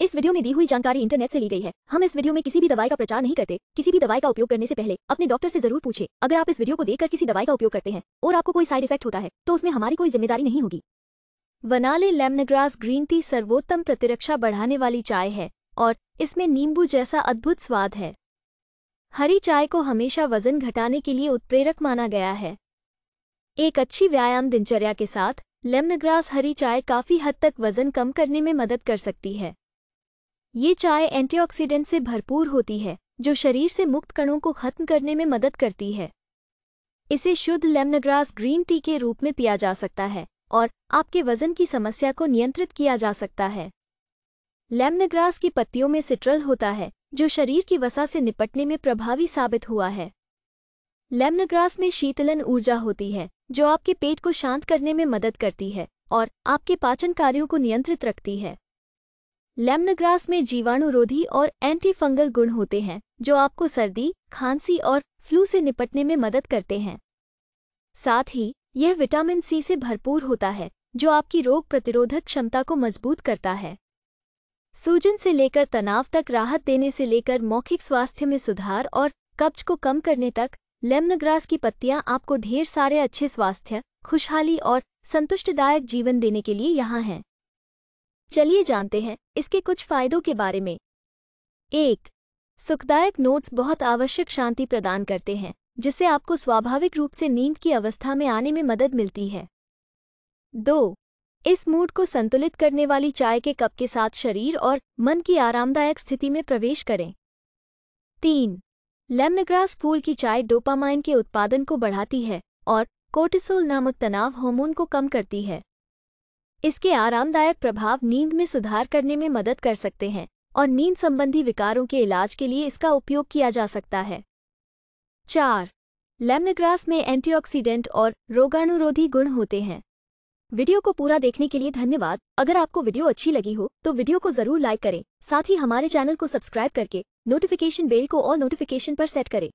इस वीडियो में दी हुई जानकारी इंटरनेट से ली गई है हम इस वीडियो में किसी भी दवाई का प्रचार नहीं करते किसी भी दवाई का उपयोग करने से पहले अपने डॉक्टर से जरूर पूछे अगर आप इस वीडियो को देखकर किसी दवाई का उपयोग करते हैं और आपको कोई साइड इफेक्ट होता है तो उसमें हमारी कोई जिम्मेदारी नहीं होगी वनाले लेमनग्रास ग्रीन टी सर्वोत्तम प्रतिरक्षा बढ़ाने वाली चाय है और इसमें नींबू जैसा अद्भुत स्वाद है हरी चाय को हमेशा वजन घटाने के लिए उत्प्रेरक माना गया है एक अच्छी व्यायाम दिनचर्या के साथ लेमनग्रास हरी चाय काफी हद तक वजन कम करने में मदद कर सकती है ये चाय एंटीऑक्सीडेंट से भरपूर होती है जो शरीर से मुक्त कणों को खत्म करने में मदद करती है इसे शुद्ध लेमनग्रास ग्रीन टी के रूप में पिया जा सकता है और आपके वजन की समस्या को नियंत्रित किया जा सकता है लेमनग्रास की पत्तियों में सिट्रल होता है जो शरीर की वसा से निपटने में प्रभावी साबित हुआ है लेमनग्रास में शीतलन ऊर्जा होती है जो आपके पेट को शांत करने में मदद करती है और आपके पाचन कार्यों को नियंत्रित रखती है लेमनग्रास में जीवाणुरोधी और एंटीफंगल गुण होते हैं जो आपको सर्दी खांसी और फ्लू से निपटने में मदद करते हैं साथ ही यह विटामिन सी से भरपूर होता है जो आपकी रोग प्रतिरोधक क्षमता को मजबूत करता है सूजन से लेकर तनाव तक राहत देने से लेकर मौखिक स्वास्थ्य में सुधार और कब्ज को कम करने तक लेमनग्रास की पत्तियां आपको ढेर सारे अच्छे स्वास्थ्य खुशहाली और संतुष्टदायक जीवन देने के लिए यहाँ हैं चलिए जानते हैं इसके कुछ फायदों के बारे में एक सुखदायक नोट्स बहुत आवश्यक शांति प्रदान करते हैं जिससे आपको स्वाभाविक रूप से नींद की अवस्था में आने में मदद मिलती है दो इस मूड को संतुलित करने वाली चाय के कप के साथ शरीर और मन की आरामदायक स्थिति में प्रवेश करें तीन लेमनग्रास फूल की चाय डोपामाइन के उत्पादन को बढ़ाती है और कोर्टिसोल नामक तनाव हार्मोन को कम करती है इसके आरामदायक प्रभाव नींद में सुधार करने में मदद कर सकते हैं और नींद संबंधी विकारों के इलाज के लिए इसका उपयोग किया जा सकता है चार लेमनग्रास में एंटीऑक्सीडेंट और रोगाणुरोधी गुण होते हैं वीडियो को पूरा देखने के लिए धन्यवाद अगर आपको वीडियो अच्छी लगी हो तो वीडियो को जरूर लाइक करें साथ ही हमारे चैनल को सब्सक्राइब करके नोटिफिकेशन बेल को और नोटिफिकेशन पर सेट करें